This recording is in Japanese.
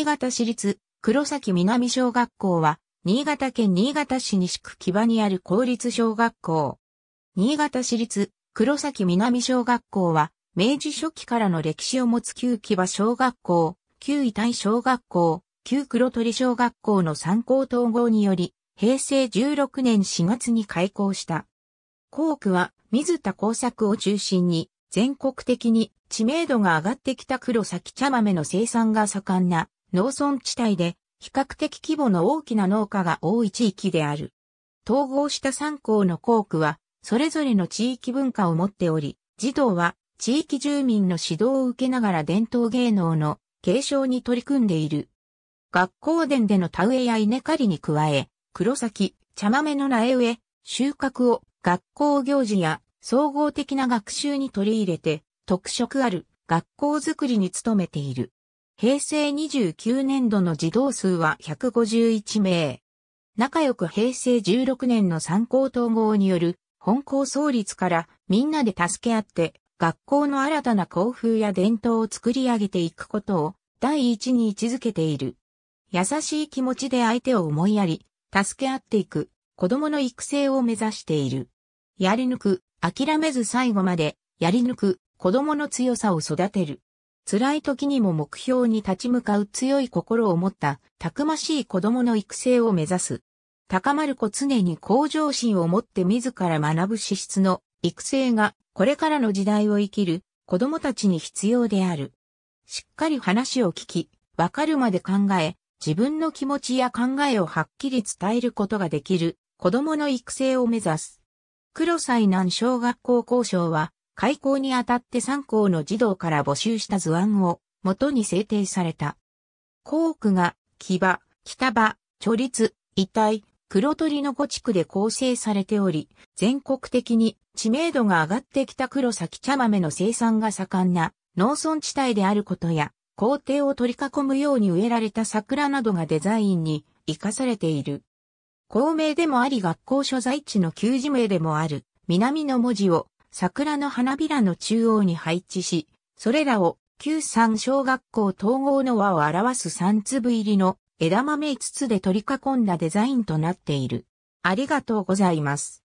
新潟市立黒崎南小学校は、新潟県新潟市西区木場にある公立小学校。新潟市立黒崎南小学校は、明治初期からの歴史を持つ旧木場小学校、旧遺体小学校、旧黒鳥小学校の参考統合により、平成16年4月に開校した。校区は水田工作を中心に、全国的に知名度が上がってきた黒崎茶豆の生産が盛んな農村地帯で比較的規模の大きな農家が多い地域である。統合した三校の校区は、それぞれの地域文化を持っており、児童は地域住民の指導を受けながら伝統芸能の継承に取り組んでいる。学校殿での田植えや稲刈りに加え、黒崎、茶豆の苗植え、収穫を学校行事や総合的な学習に取り入れて特色ある学校づくりに努めている。平成29年度の児童数は151名。仲良く平成16年の参考統合による本校創立からみんなで助け合って学校の新たな校風や伝統を作り上げていくことを第一に位置づけている。優しい気持ちで相手を思いやり、助け合っていく子供の育成を目指している。やり抜く、諦めず最後までやり抜く子供の強さを育てる。辛い時にも目標に立ち向かう強い心を持った、たくましい子供の育成を目指す。高まる子常に向上心を持って自ら学ぶ資質の育成がこれからの時代を生きる子供たちに必要である。しっかり話を聞き、わかるまで考え、自分の気持ちや考えをはっきり伝えることができる子供の育成を目指す。黒災難小学校校渉は開校にあたって3校の児童から募集した図案を元に制定された。校区が、木場、北場、著立、遺体、黒鳥の5地区で構成されており、全国的に知名度が上がってきた黒崎茶豆の生産が盛んな農村地帯であることや、校庭を取り囲むように植えられた桜などがデザインに活かされている。校名でもあり学校所在地の給仕名でもある、南の文字を桜の花びらの中央に配置し、それらを旧三小学校統合の輪を表す3粒入りの枝豆5つで取り囲んだデザインとなっている。ありがとうございます。